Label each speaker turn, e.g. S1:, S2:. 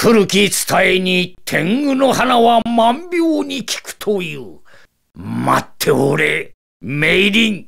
S1: 古き伝えに天狗の花は万病に
S2: 効くという。待っておれ、メイリン。